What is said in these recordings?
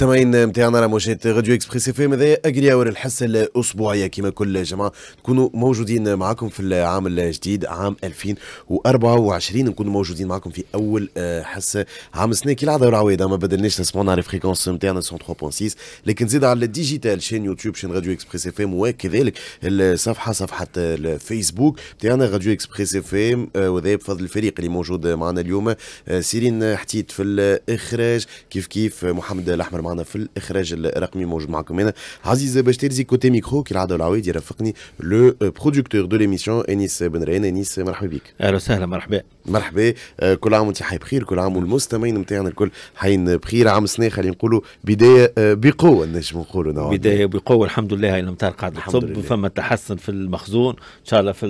مستمعين نتاعنا على مشاهد راديو اكسبريس اف ام هذايا اجري اور الحصه الاسبوعيه كما كل جماعه نكونوا موجودين معكم في العام الجديد عام 2024 نكونوا موجودين معكم في اول حصه آه، عام السنه كي العاده والعوايد ما بدلناش تسمعونا على الفريكونس نتاعنا 103.6 لكن زيد على الديجيتال شين يوتيوب شين راديو اكسبريس اف ام وكذلك الصفحه صفحه الفيسبوك نتاعنا راديو اكسبريس اف ام آه، وذا بفضل الفريق اللي موجود معنا اليوم آه، سيرين حتيت في الاخراج كيف كيف محمد الاحمر معنا في الاخراج الرقمي موجود معكم هنا عزيز باش ترزي كوتي ميكرو كالعاده العويد يرافقني لو برودكتور دو ليميسيون انيس بن رين انيس مرحبا بك اهلا وسهلا مرحبا مرحبا آه، كل عام وانت حي بخير كل عام والمستمعين نتاعنا الكل حين بخير عام سنه خلينا نقولوا بدايه آه، بقوه نجم نقولوا نوعا بدايه بقوه الحمد لله هاي الامطار قاعده تصب فما تحسن في المخزون ان شاء الله في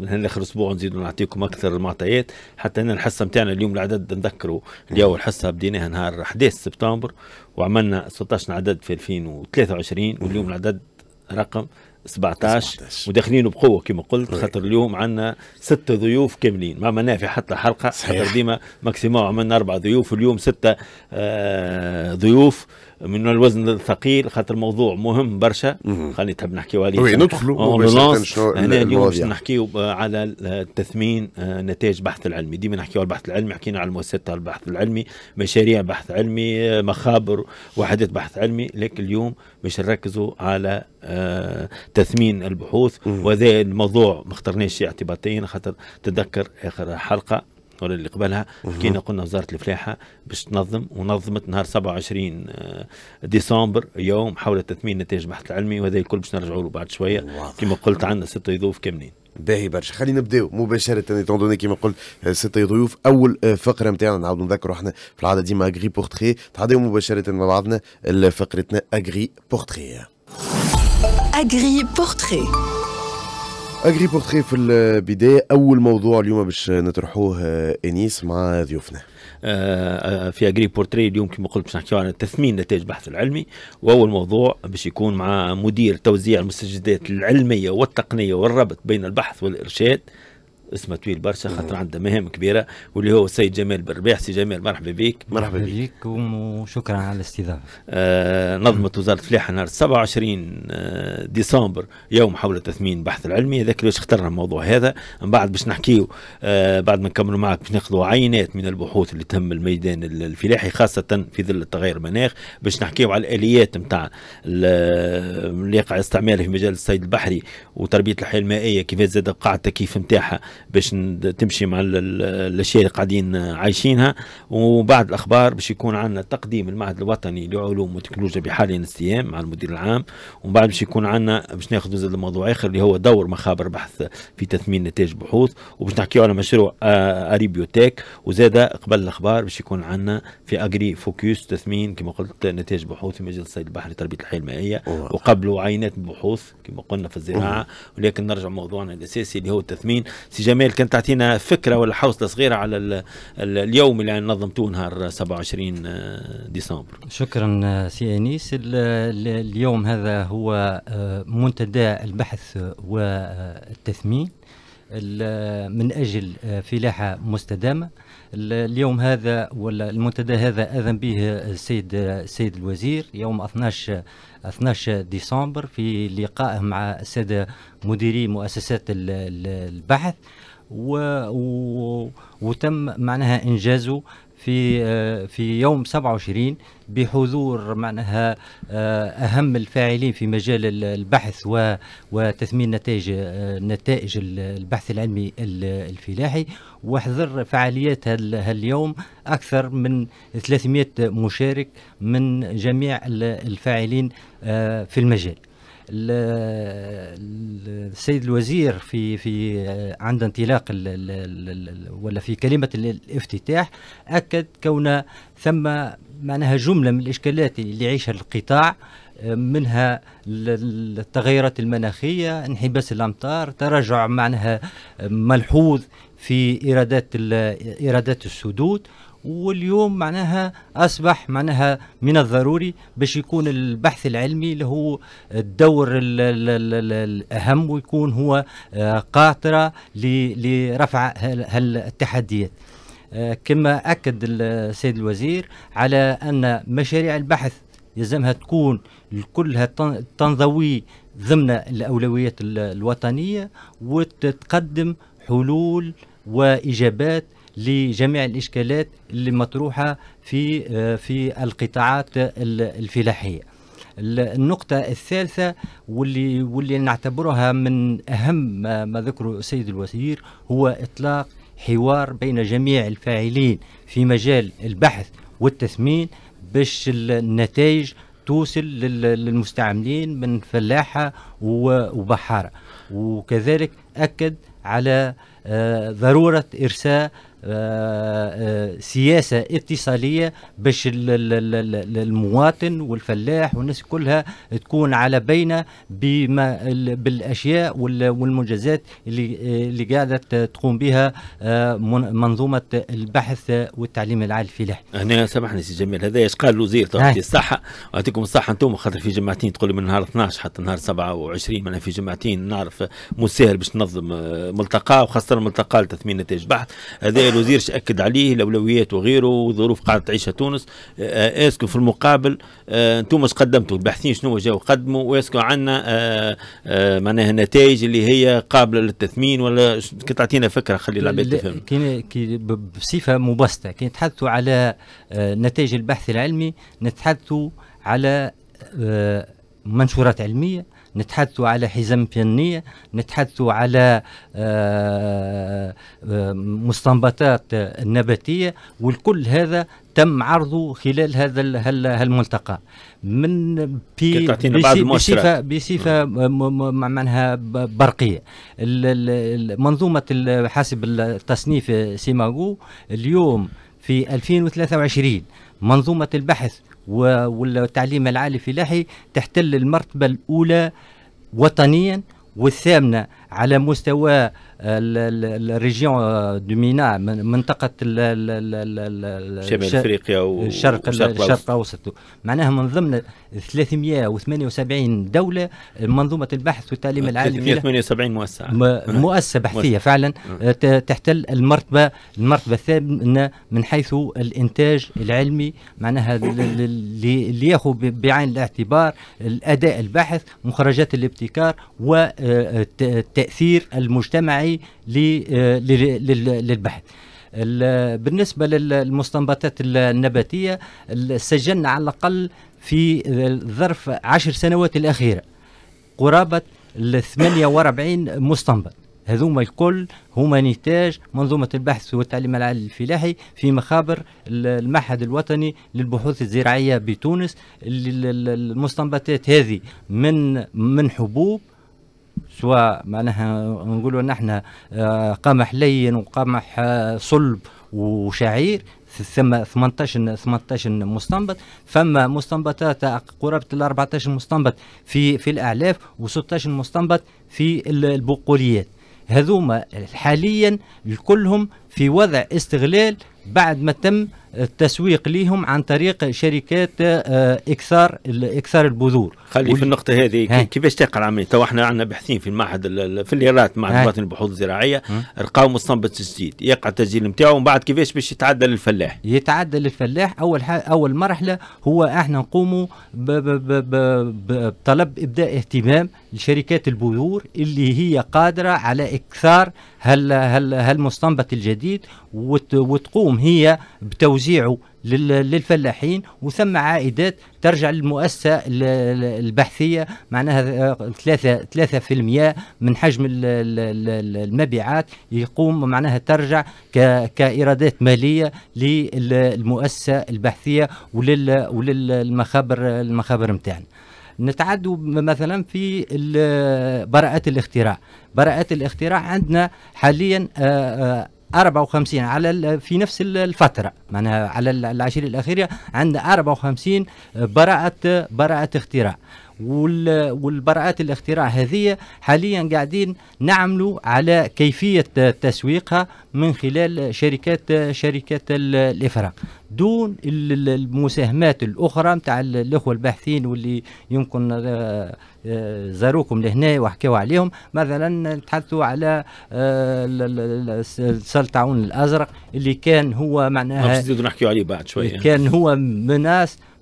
من هنا لاخر اسبوع نزيدوا نعطيكم اكثر المعطيات حتى هنا الحصه نتاعنا اليوم العدد نذكروا اليوم الحصه بديناها نهار 11 سبتمبر وعملنا 16 عدد في 2023 واليوم العدد رقم 17, 17. وداخلين بقوه كما قلت إيه. خاطر اليوم عندنا ستة ضيوف كاملين ما عملناها في حتى حلقه خاطر ديما ماكسيموم عملنا اربع ضيوف واليوم ستة آه ضيوف من الوزن الثقيل خاطر موضوع مهم برشا خلينا تحب نحكيو عليه وي ندخلوا هنا اليوم باش نحكيو على تثمين آه، نتائج بحث العلمي ديما نحكيو على البحث العلمي حكينا على المؤسسات تاع البحث العلمي مشاريع بحث علمي آه، مخابر وحدات بحث علمي لكن اليوم باش نركزوا على آه، تثمين البحوث وهذا الموضوع ما اخترناش اعتباطيا خاطر تذكر اخر حلقه فاتت اللي قبلها حكينا قلنا وزاره الفلاحه باش تنظم ونظمت نهار 27 آه، ديسمبر يوم حول تثمين نتائج البحث العلمي وهذا الكل باش نرجعوا له بعد شويه كما قلت عندنا سته ضيوف كاملين باهي برشا خلينا نبداو مباشره ايتون كيما قلت آه، ستة ضيوف اول آه، فقره نتاعنا نعاود نذكروا احنا في العاده ديما اغري بورتري تعاديو مباشره مع بعضنا فقرتنا اغري بورتري اغري بورتري اجري بورتري في البدايه اول موضوع اليوم باش نطرحوه آه، انيس مع ضيوفنا آه، آه، في اجري بورتري اليوم كما قلت باش نحكيو على تثمين نتائج البحث العلمي واول موضوع باش يكون مع مدير توزيع المستجدات العلميه والتقنيه والربط بين البحث والارشاد اسمه طويل برشا خاطر عنده مهام كبيره واللي هو السيد جمال بالرباح سي جمال مرحبا بك مرحبا بك وشكرا على الاستضافه آه نظمت وزاره الفلاحه نهار 27 آه، ديسمبر يوم حول تثمين البحث العلمي هذاك اللي اخترنا الموضوع هذا من بعد باش نحكيو آه بعد ما نكملوا معك باش ناخذوا عينات من البحوث اللي تهم الميدان الفلاحي خاصه في ظل التغير المناخ باش نحكيو على الاليات نتاع آه، اللي يقع استعماله في مجال الصيد البحري وتربيه الحياه المائيه كيفاش زاد قاع التكييف نتاعها باش تمشي مع الاشياء اللي قاعدين عايشينها وبعد الاخبار باش يكون عندنا تقديم المعهد الوطني لعلوم وتكنولوجيا بحال نسيام مع المدير العام ومن بعد باش يكون عندنا باش ناخذ زاد موضوع اخر اللي هو دور مخابر بحث في تثمين نتائج بحوث وباش نحكيو على مشروع آه، اريبيوتيك وزاد قبل الاخبار باش يكون عندنا في اجري فوكيوس تثمين كما قلت نتائج بحوث في مجال الصيد البحري تربيه الحياه المائيه وقبله عينات بحوث كما قلنا في الزراعه ولكن نرجع موضوعنا الاساسي اللي هو التثمين سجل جمال كانت تعطينا فكره ولا حوصله صغيره على اليوم اللي نظمتوه نهار 27 آه، ديسمبر شكرا آه، سي انيس اليوم هذا هو آه، منتدى البحث والتثمين من اجل فلاحه مستدامه اليوم هذا ولا المنتدى هذا اذن به السيد السيد الوزير يوم 12 12 ديسمبر في لقائه مع الساده مديري مؤسسات البحث و... و... وتم معناها انجازه في آه، في يوم 27 بحضور معناها آه، اهم الفاعلين في مجال البحث وتثمين نتائج آه، نتائج البحث العلمي الفلاحي وحضر فعاليات اليوم اكثر من 300 مشارك من جميع الفاعلين في المجال السيد الوزير في في آه، عند انطلاق ولا في كلمه الافتتاح اكد كون ثم معناها جمله من الاشكالات اللي يعيشها القطاع آه، منها التغيرات المناخيه انحباس الامطار تراجع معناها ملحوظ في ايرادات ايرادات السدود واليوم معناها اصبح معناها من الضروري باش يكون البحث العلمي اللي هو الدور الـ الـ الـ الاهم ويكون هو آه، قاطره لرفع هالتحديات آه، كما اكد السيد الوزير على ان مشاريع البحث يلزمها تكون كلها تنضوي ضمن الاولويات الوطنيه وتقدم حلول واجابات لجميع الإشكالات المطروحة في آه، في القطاعات الفلاحية النقطة الثالثة واللي واللي نعتبرها من أهم ما ذكره السيد الوزير هو إطلاق حوار بين جميع الفاعلين في مجال البحث والتثمين باش النتائج توصل للمستعملين من فلاحة وبحارة وكذلك أكد على آه، ضرورة إرساء آه، آه، سياسه اتصاليه باش المواطن والفلاح والناس كلها تكون على بينه بما بالاشياء والمنجزات اللي آه، اللي قاعده تقوم بها منظومه البحث والتعليم العالي في لحن هنا سامحني سي جميل هذا ايش قال الوزير طيب الصحه يعطيكم الصحه انتم خاطر في جمعتين تقول من نهار 12 حتى نهار 27 معناها في جمعتين نعرف مساهل باش تنظم ملتقى وخاصه ملتقى لتثمين نتائج بحث هذا الوزير اكد عليه الاولويات وغيره وظروف قاعده تعيشها تونس آه، اسكو في المقابل آه، انتم اش قدمتوا الباحثين شنو جاوا قدموا واسكو عندنا آه، معناها نتائج اللي هي قابله للتثمين ولا كي تعطينا فكره خلي العباد تفهم كي بصفه مبسطه كي نتحدثوا على نتائج البحث العلمي نتحدثوا على منشورات علمية نتحدثوا على حزم فنية نتحدثوا على آه، آه، مستنبطات نباتية والكل هذا تم عرضه خلال هذا الملتقى من في بصفه بصفه معناها برقيه منظومه حسب التصنيف سيماغو اليوم في 2023 منظومة البحث والتعليم العالي الفلاحي تحتل المرتبة الأولى وطنيا والثامنة على مستوى الريجيون دو مينا منطقه شمال افريقيا والشرق الشرق الاوسط معناها من ضمن 378 دوله منظومه البحث والتعليم العالمي 378 مؤسسه مؤسسه بحثيه فعلا تحتل المرتبه المرتبه الثامنه من حيث الانتاج العلمي معناها اللي ياخذ بعين الاعتبار الاداء البحث مخرجات الابتكار والتاثير التاثير المجتمعي للبحث بالنسبه للمستنبطات النباتيه سجلنا على الاقل في ظرف عشر سنوات الاخيره قرابه 48 مستنبط هذوما الكل هما نتاج منظومة البحث والتعليم العالي الفلاحي في مخابر المعهد الوطني للبحوث الزراعية بتونس المستنبطات هذه من من حبوب سواء معناها نقولوا نحن آه، قمح لين وقمح آه، صلب وشعير ثم 18 18 مستنبط فما مستنبطات قرابه ال 14 مستنبط في في الاعلاف و16 مستنبط في البقوليات هذوما حاليا كلهم في وضع استغلال بعد ما تم التسويق ليهم عن طريق شركات آه، اكثار اكثار البذور خلي في النقطه هذه كيفاش تلقى العمليه تو احنا عندنا باحثين في المعهد في الرياضات معهد البحوث الزراعيه القاو مستنبط تسجيل يقع التسجيل نتاعو ومن بعد كيفاش باش يتعدى للفلاح يتعدى للفلاح اول اول مرحله هو احنا نقوموا بطلب ابداء اهتمام لشركات البذور اللي هي قادرة على إكثار هال هال هالمستنبت الجديد وت وتقوم هي بتوزيعه للفلاحين وثم عائدات ترجع للمؤسسة البحثية معناها 3 آه، 3% من حجم المبيعات يقوم معناها ترجع كإيرادات مالية للمؤسسة البحثية وللمخابر المخابر نتاعنا. نتعدوا مثلا في براءة الاختراع براءة الاختراع عندنا حاليا 54 آه، آه، على في نفس الفتره معناها على العشريه الاخيره عندنا آه، 54 براءه براءه اختراع والبراءات الاختراع هذه حاليا قاعدين نعملوا على كيفية تسويقها من خلال شركات شركات الإفراق دون المساهمات الأخرى نتاع الأخوة الباحثين واللي يمكن آه، آه، زاروكم لهنا وحكيوا عليهم مثلا تحدثوا على آه، السلطعون الأزرق اللي كان هو معناها نحكيوا عليه بعد شوية كان هو من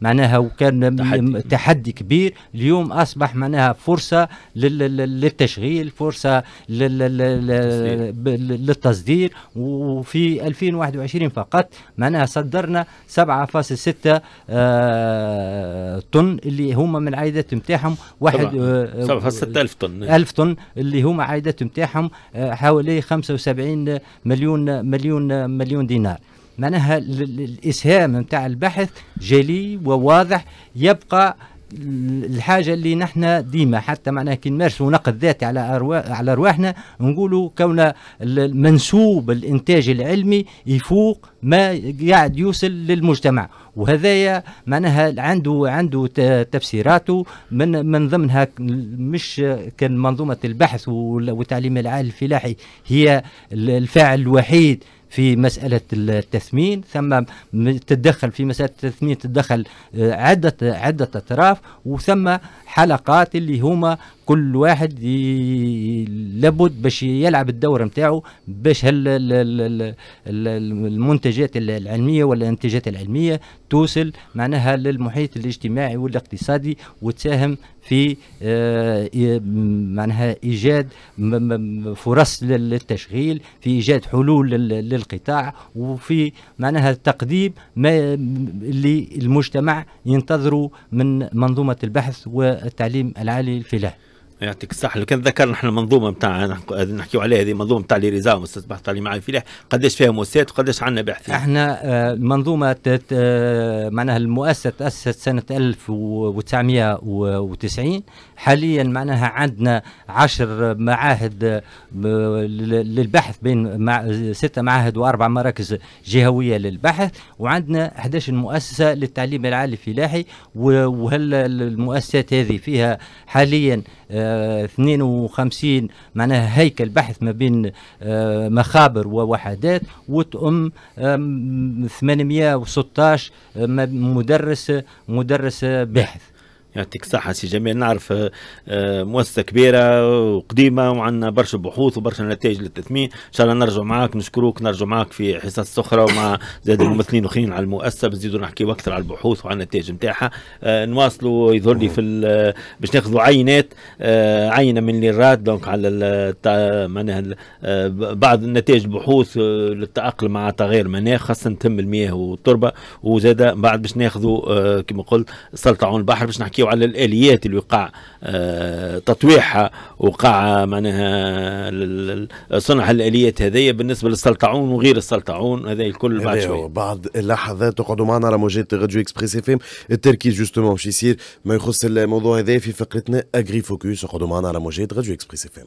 معناها وكان تحدي. تحدي كبير اليوم اصبح معناها فرصه للتشغيل فرصه للتصدير وفي 2021 فقط معناها صدرنا 7.6 آه، طن اللي هما من عائدات نتاعهم واحد 7000 آه، طن 1000 طن اللي هما عائدات نتاعهم آه، حوالي 75 مليون مليون مليون دينار معناها الاسهام نتاع البحث جلي وواضح يبقى الحاجه اللي نحن ديما حتى معناها كي نمارسوا نقد ذاتي على أرواح على ارواحنا نقولوا كون منسوب الانتاج العلمي يفوق ما قاعد يوصل للمجتمع وهذايا معناها عنده عنده تفسيراته من من ضمنها مش كان منظومه البحث والتعليم العالي الفلاحي هي الفاعل الوحيد في مسألة التثمين ثم تتدخل في مسألة التثمين تتدخل آه، عدة عدة أطراف وثم حلقات اللي هما كل واحد لابد باش يلعب الدور نتاعو باش المنتجات العلميه والانتاجات العلميه توصل معناها للمحيط الاجتماعي والاقتصادي وتساهم في آه، معناها ايجاد فرص للتشغيل في ايجاد حلول للقطاع وفي معناها تقديم ما اللي المجتمع ينتظره من منظومه البحث والتعليم العالي الفلاحي يعطيك الصحة لو كان ذكرنا احنا المنظومة نتاع نحكيو عليها هذه آه، المنظومة نتاع لي ريزام استاذ بحث علي معاي قداش فيها مؤسسات وقداش عندنا باحثين؟ احنا المنظومة معناها المؤسسة تأسست سنة 1990 حاليا معناها عندنا 10 معاهد آه، للبحث بين ستة معاهد وأربع مراكز جهوية للبحث وعندنا 11 مؤسسة للتعليم العالي الفلاحي وهل المؤسسات هذه فيها حاليا آه، 52 معناها هيكل بحث ما بين آه، مخابر ووحدات وتأم 816 مدرس مدرس باحث يعطيك الصحة سي جميل نعرف آه، آه، مؤسسة كبيرة وقديمة وعندنا برشا بحوث وبرشا نتائج للتثمين، إن شاء الله نرجعوا معاك نشكروك نرجعوا معاك في حصص أخرى ومع زاد ممثلين أخرين على المؤسسة بنزيدوا نزيدوا نحكيوا أكثر على البحوث وعلى النتائج نتاعها، آه، نواصلوا يظهر لي في باش ناخذوا عينات عينة من الراد دونك على معناها بعض النتائج البحوث للتأقلم مع تغير المناخ خاصة تم المياه والتربة وزاد بعد باش ناخذوا كما قلت سلطة عون البحر باش نحكي نحكيو على الاليات اللي وقع آه، تطويعها وقع معناها صنع الاليات هذيا بالنسبه للسلطعون وغير السلطعون هذا الكل بعد شوي بعد اللحظات تقعدوا معنا موجات راديو اكسبريس اف ام التركيز جوستومون باش يصير ما يخص الموضوع هذا في فقرتنا اجري فوكس اقعدوا معنا موجات راديو اكسبريس اف ام